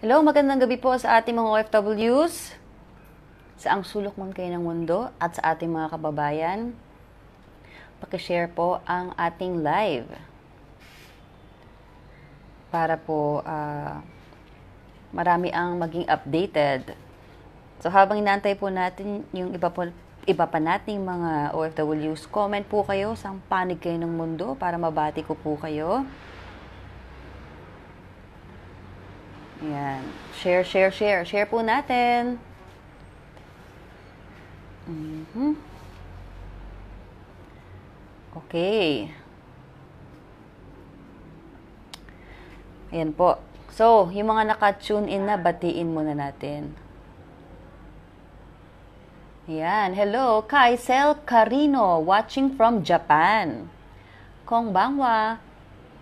Hello, magandang gabi po sa ating mga OFWs, sa ang sulok man kayo ng mundo at sa ating mga kababayan. Pakishare po ang ating live para po uh, marami ang maging updated. So habang inantay po natin yung iba, po, iba pa nating mga OFWs, comment po kayo sa panig kayo ng mundo para mabati ko po kayo. Ayan. Share, share, share. Share po natin. Mm-hmm. Okay. Ayan po. So, yung mga naka-tune in na, batiin muna natin. Ayan. Hello, Kaisel Carino, watching from Japan. Kongbangwa.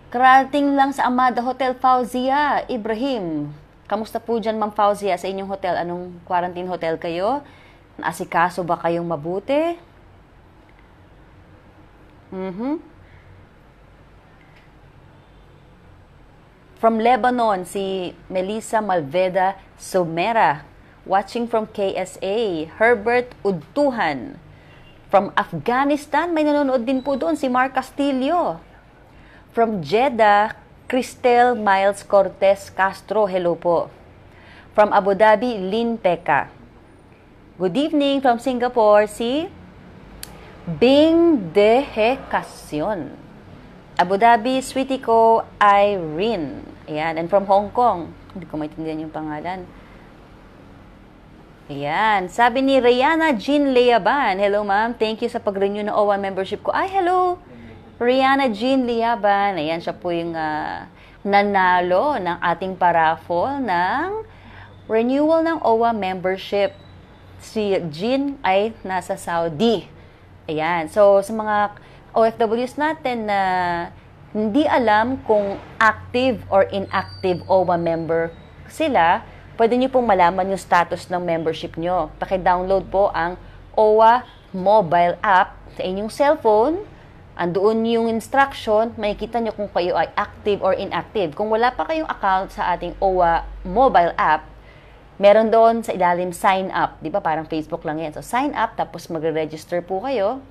Karating lang sa Amada Hotel Fauzia, Ibrahim. Kamusta po dyan, Ma'am Fauzia, sa inyong hotel? Anong quarantine hotel kayo? Asikaso ba kayong mabuti? Mm-hmm. From Lebanon, si Melissa Malveda Somera. Watching from KSA, Herbert Udtuhan. From Afghanistan, may nanonood din po doon si Mark Castillo. From Jeddah, Cristel Miles Cortez Castro, hello po. From Abu Dhabi, Lin Peca. Good evening from Singapore, si Bing Dehecacion. Abu Dhabi, sweetie ko, Irene. Ayan, and from Hong Kong. Hindi ko maintindihan yung pangalan. Ayan. Sabi ni Rihanna Jean Leaban, Hello ma'am, thank you sa pag-renew ng O1 membership ko. Ay, hello! Rihanna Jean Liaban, ayan siya po yung uh, nanalo ng ating paraffle ng renewal ng OWA membership. Si Jean ay nasa Saudi. Ayan. So, sa mga OFWs natin na hindi alam kung active or inactive OWA member sila, pwede nyo pong malaman yung status ng membership nyo. Paki-download po ang OWA mobile app sa inyong cellphone Andoon yung instruction, makikita nyo kung kayo ay active or inactive. Kung wala pa kayong account sa ating OWA mobile app, meron doon sa ilalim sign up. Di ba? Parang Facebook lang yan. So, sign up, tapos magre-register po kayo.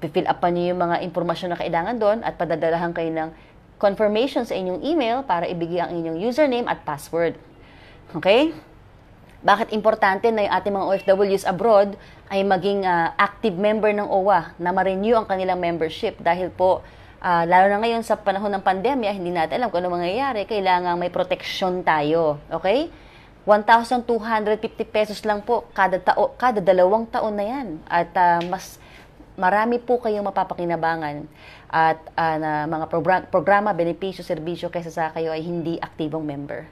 Pifill up pa nyo yung mga impormasyon na kailangan doon at padadalahan kayo ng confirmation sa inyong email para ibigay ang inyong username at password. Okay? Bakit importante na yung ating mga OFWs abroad ay maging uh, active member ng OWA na ma-renew ang kanilang membership dahil po uh, lalo na ngayon sa panahon ng pandemya, hindi natin alam kung ano mangyayari, kailangan may protection tayo. Okay? 1,250 pesos lang po kada, tao, kada dalawang taon na yan. At uh, mas marami po kayong mapapakinabangan at uh, na mga programa, programa benepisyo, serbisyo kaysa sa kayo ay hindi aktibong member.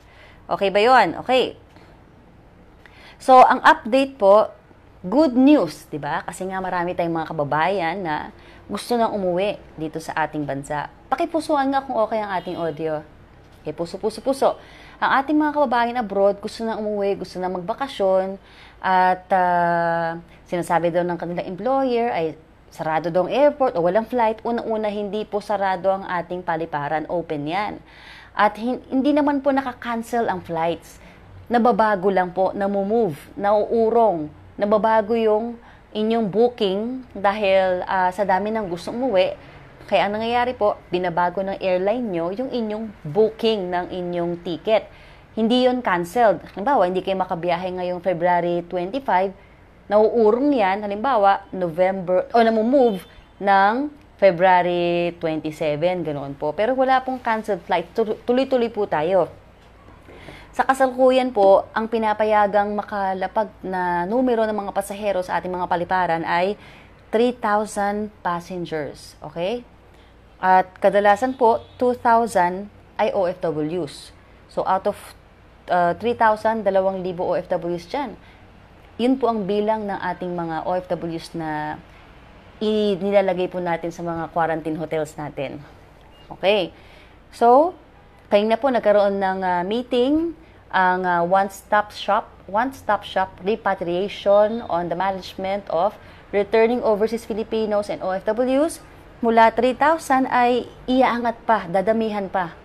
Okay ba yon? Okay. So, ang update po, good news, di ba? Kasi nga marami tayong mga kababayan na gusto nang umuwi dito sa ating bansa. Pakipusuan nga kung okay ang ating audio. Eh, puso, puso, puso. Ang ating mga kababayan abroad, gusto nang umuwi, gusto nang magbakasyon, at uh, sinasabi daw ng kanilang employer ay sarado daw ang airport o walang flight. Una-una, hindi po sarado ang ating paliparan. Open yan. At hindi naman po nakakancel ang flights nababago lang po, namumove, nauurong, nababago yung inyong booking dahil uh, sa dami ng gustong umuwi. Kaya ang nangyayari po, binabago ng airline nyo yung inyong booking ng inyong ticket. Hindi yon canceled. Halimbawa, hindi kayo makabiyahe ngayong February 25, nauurong yan, halimbawa, November, o namumove ng February 27, ganoon po. Pero wala pong canceled flight. Tuloy-tuloy po tayo. Sa kasalukuyan po, ang pinapayagang makalapag na numero ng mga pasahero sa ating mga paliparan ay 3,000 passengers. Okay? At kadalasan po, 2,000 ay OFWs. So out of uh, 3,000, 2,000 OFWs dyan. Yun po ang bilang ng ating mga OFWs na nilalagay po natin sa mga quarantine hotels natin. Okay. So, na po nagkaroon ng uh, meeting ang uh, one-stop shop, one-stop shop repatriation on the management of returning overseas Filipinos and OFWs mula 3,000 ay iaangat pa, dadamihan pa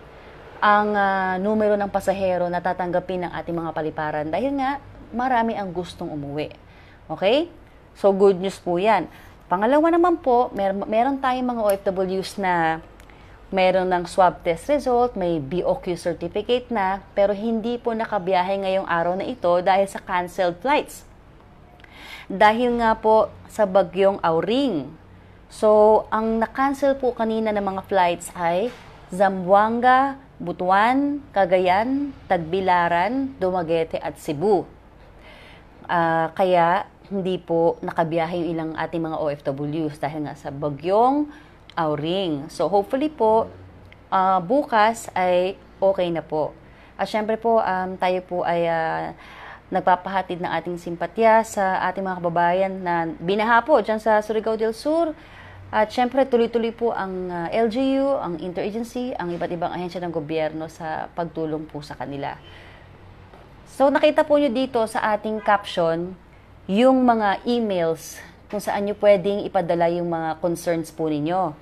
ang uh, numero ng pasahero na tatanggapin ng ating mga paliparan dahil nga marami ang gustong umuwi. Okay? So good news po 'yan. Pangalawa naman po, mer- meron tayong mga OFWs na meron ng swab test result, may BOQ certificate na, pero hindi po nakabiyahe ngayong araw na ito dahil sa canceled flights. Dahil nga po sa bagyong Auring. So, ang nakancel po kanina ng mga flights ay Zamboanga, Butuan, Cagayan, Tagbilaran, Dumaguete at Cebu. Uh, kaya hindi po nakabiyahe yung ilang ating mga OFWs dahil nga sa bagyong Auring. So, hopefully po, uh, bukas ay okay na po. At syempre po, um, tayo po ay uh, nagpapahatid ng ating simpatya sa ating mga kababayan na binaha po dyan sa Surigao del Sur. At syempre, tuloy-tuloy po ang uh, ah, LGU, ang interagency, ang iba't ibang ahensya ng gobyerno sa pagtulong po sa kanila. So, nakita po nyo dito sa ating caption, yung mga emails kung saan nyo pwedeng ipadala yung mga concerns po ninyo.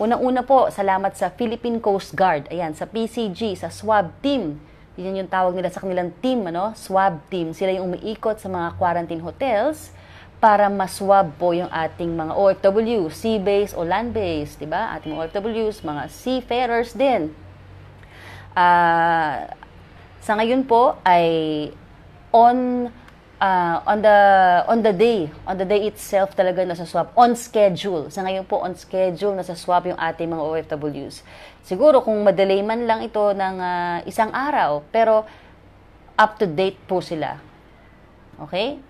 Unang-una po, salamat sa Philippine Coast Guard. Ayan, sa PCG, sa SWAB team. Yan yung tawag nila sa kanilang team, ano? SWAB team. Sila yung umiikot sa mga quarantine hotels para maswab po yung ating mga OFW, sea-based o land-based, di ba? Ating mga OFWs, mga seafarers din. Uh, sa ngayon po ay on uh, on the on the day, on the day itself talaga nasa swap on schedule. Sa ngayon po on schedule nasa swap yung ating mga OFWs. Siguro kung madelay man lang ito ng uh, isang araw, pero up to date po sila. Okay?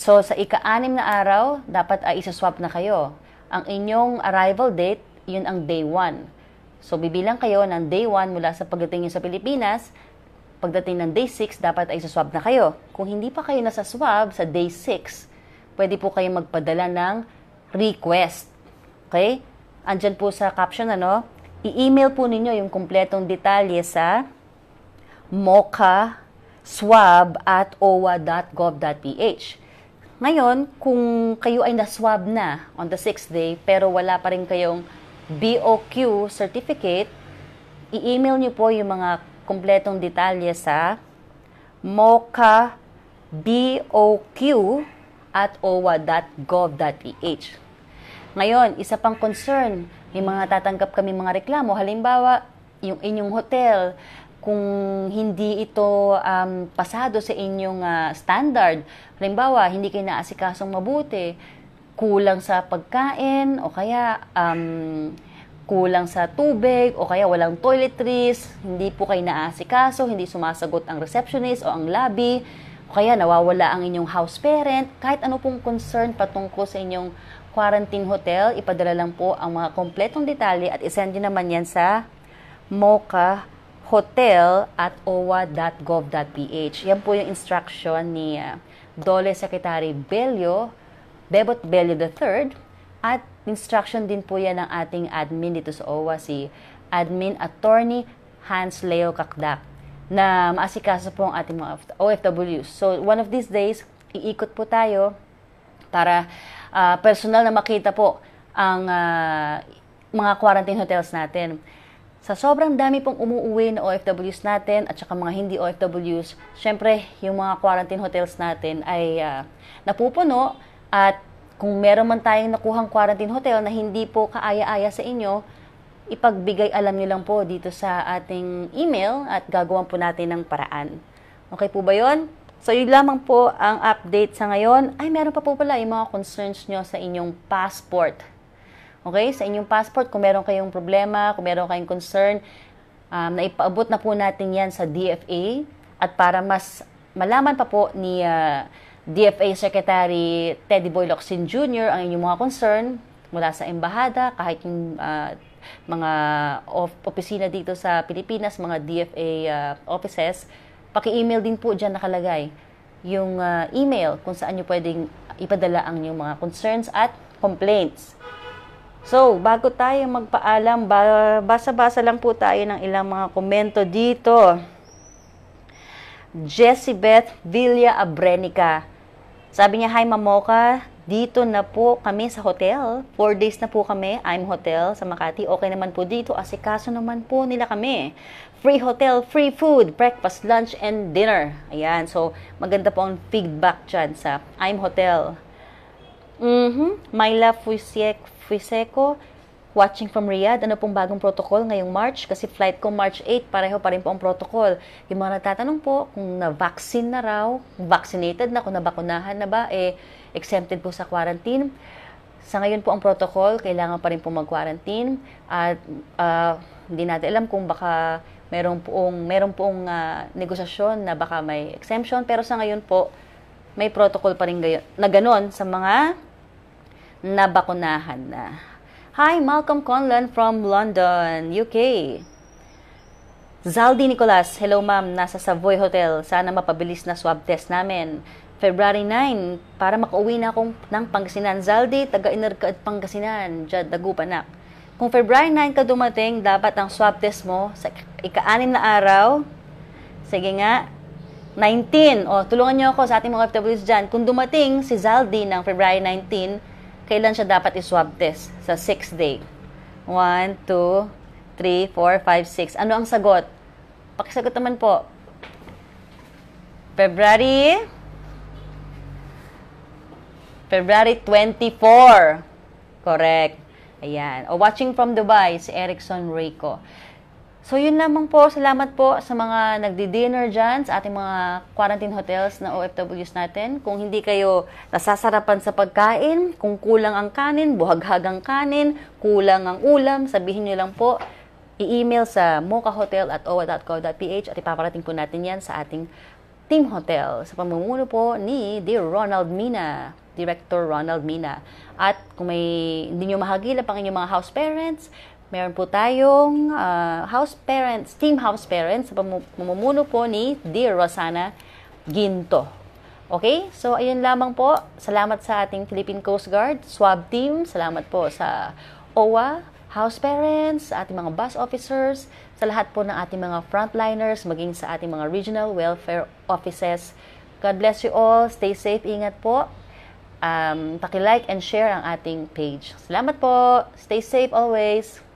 So sa ika-anim na araw, dapat ay isa-swap na kayo. Ang inyong arrival date, yun ang day 1. So bibilang kayo ng day 1 mula sa pagdating niyo sa Pilipinas Pagdating ng day 6, dapat ay saswab na kayo. Kung hindi pa kayo nasa swab sa day 6, pwede po kayong magpadala ng request. Okay? Andyan po sa caption, ano? I-email po ninyo yung kumpletong detalye sa mocha swab at owa.gov.ph. Ngayon, kung kayo ay naswab na on the 6th day pero wala pa rin kayong BOQ certificate, i-email nyo po yung mga kumpletong detalye sa MOCA BOQ at owa.gov.ph. Ngayon, isa pang concern, may mga tatanggap kami mga reklamo. Halimbawa, yung inyong hotel, kung hindi ito um, pasado sa inyong uh, standard, halimbawa, hindi kayo naasikasong mabuti, kulang sa pagkain, o kaya um, kulang sa tubig o kaya walang toiletries, hindi po kayo naasikaso, hindi sumasagot ang receptionist o ang lobby, o kaya nawawala ang inyong house parent, kahit ano pong concern patungko sa inyong quarantine hotel, ipadala lang po ang mga kompletong detalye at isend nyo naman yan sa mocha hotel at owa.gov.ph. Yan po yung instruction ni uh, Dole Secretary Bello, Bebot Belio III, at Instruction din po yan ng ating admin dito sa OWA, si Admin Attorney Hans Leo Kakdak na maasikaso po ang ating mga OFWs. So, one of these days, iikot po tayo para uh, personal na makita po ang uh, mga quarantine hotels natin. Sa sobrang dami pong umuuwi na OFWs natin at saka mga hindi OFWs, syempre yung mga quarantine hotels natin ay uh, napupuno at kung meron man tayong nakuhang quarantine hotel na hindi po kaaya-aya sa inyo, ipagbigay alam nyo lang po dito sa ating email at gagawin po natin ng paraan. Okay po ba yon? So, yun lamang po ang update sa ngayon. Ay, meron pa po pala yung mga concerns nyo sa inyong passport. Okay? Sa inyong passport, kung meron kayong problema, kung meron kayong concern, um, naipaabot na po natin yan sa DFA at para mas malaman pa po ni uh, DFA Secretary Teddy Boy Locsin Jr. ang inyong mga concern mula sa embahada, kahit yung uh, mga of opisina dito sa Pilipinas, mga DFA uh, ah, offices, paki-email din po dyan nakalagay yung uh, email kung saan nyo pwedeng ipadala ang inyong mga concerns at complaints. So, bago tayo magpaalam, basa-basa lang po tayo ng ilang mga komento dito. Jessibeth Villa Abrenica. Sabi niya, Hi Mamoka, dito na po kami sa hotel. Four days na po kami. I'm hotel sa Makati. Okay naman po dito. Asikaso naman po nila kami. Free hotel, free food, breakfast, lunch, and dinner. Ayan. So, maganda po ang feedback dyan sa I'm hotel. Mm-hmm. Myla Fuisek, Fuiseco, Watching from Riyadh, ano pong bagong protocol ngayong March? Kasi flight ko March 8, pareho pa rin po ang protocol. Yung mga nagtatanong po kung na-vaccine na raw, vaccinated na, kung nabakunahan na ba, eh, exempted po sa quarantine. Sa ngayon po ang protocol, kailangan pa rin po mag-quarantine. At uh, hindi natin alam kung baka meron poong, meron poong uh, negosasyon na baka may exemption. Pero sa ngayon po, may protocol pa rin gayon, na ganon sa mga nabakunahan na. Hi, Malcolm Conlan from London, UK. Zaldi Nicolas, hello ma'am, nasa Savoy Hotel. Sana mapabilis na swab test namin. February 9, para makauwi na akong ng Pangasinan. Zaldi, taga Inarca at Pangasinan, Jad Dagupanak. Kung February 9 ka dumating, dapat ang swab test mo sa ika na araw. Sige nga, 19. O, tulungan niyo ako sa ating mga OFWs dyan. Kung dumating si Zaldi ng February 19, kailan siya dapat i-swab test? Sa 6th day. 1, 2, 3, 4, 5, 6. Ano ang sagot? Pakisagot naman po. February February 24. Correct. Ayan. O oh, watching from Dubai, si Erickson Rico. So, yun lamang po. Salamat po sa mga nagdi-dinner dyan, sa ating mga quarantine hotels na OFWs natin. Kung hindi kayo nasasarapan sa pagkain, kung kulang ang kanin, buhaghag ang kanin, kulang ang ulam, sabihin nyo lang po, i-email sa mokahotel at owa.co.ph at ipaparating po natin yan sa ating team hotel sa pamumuno po ni Dear Ronald Mina, Director Ronald Mina. At kung may hindi nyo mahagilap ang inyong mga house parents, Meron po tayong uh, house parents, team house parents, mamumuno po ni Dear Rosana Ginto. Okay? So, ayun lamang po. Salamat sa ating Philippine Coast Guard, SWAB team. Salamat po sa OWA, house parents, ating mga bus officers, sa lahat po ng ating mga frontliners, maging sa ating mga regional welfare offices. God bless you all. Stay safe. Ingat po um, paki-like and share ang ating page. Salamat po. Stay safe always.